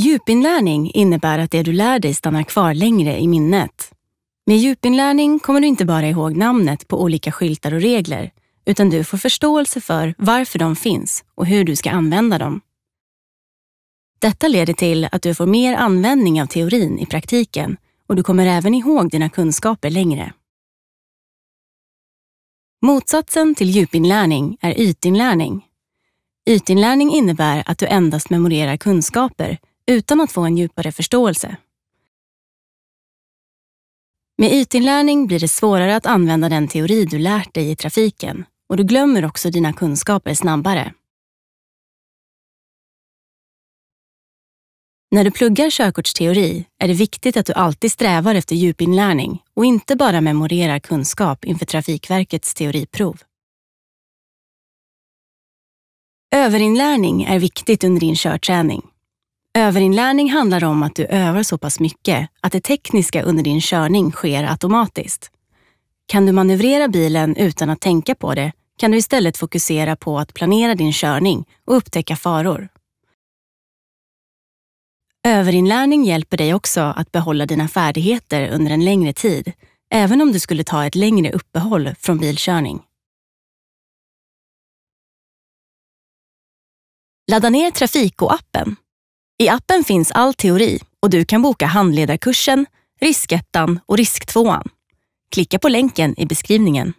Djupinlärning innebär att det du lär dig stannar kvar längre i minnet. Med djupinlärning kommer du inte bara ihåg namnet på olika skyltar och regler, utan du får förståelse för varför de finns och hur du ska använda dem. Detta leder till att du får mer användning av teorin i praktiken och du kommer även ihåg dina kunskaper längre. Motsatsen till djupinlärning är ytinlärning. Ytinlärning innebär att du endast memorerar kunskaper utan att få en djupare förståelse. Med ytinlärning blir det svårare att använda den teori du lärt dig i trafiken och du glömmer också dina kunskaper snabbare. När du pluggar körkortsteori är det viktigt att du alltid strävar efter djupinlärning och inte bara memorerar kunskap inför Trafikverkets teoriprov. Överinlärning är viktigt under din körträning. Överinlärning handlar om att du övar så pass mycket att det tekniska under din körning sker automatiskt. Kan du manövrera bilen utan att tänka på det kan du istället fokusera på att planera din körning och upptäcka faror. Överinlärning hjälper dig också att behålla dina färdigheter under en längre tid, även om du skulle ta ett längre uppehåll från bilkörning. Ladda ner Trafiko-appen. I appen finns all teori och du kan boka handledarkursen, riskettan och risktvåan. Klicka på länken i beskrivningen.